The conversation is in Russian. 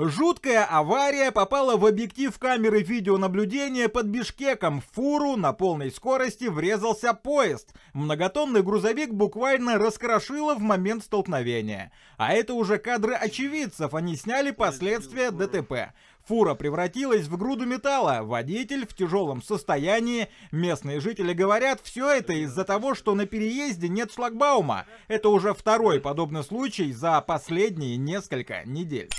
Жуткая авария попала в объектив камеры видеонаблюдения под Бишкеком. В фуру на полной скорости врезался поезд. Многотонный грузовик буквально раскрошило в момент столкновения. А это уже кадры очевидцев, они сняли последствия ДТП. Фура превратилась в груду металла, водитель в тяжелом состоянии. Местные жители говорят, все это из-за того, что на переезде нет шлагбаума. Это уже второй подобный случай за последние несколько недель.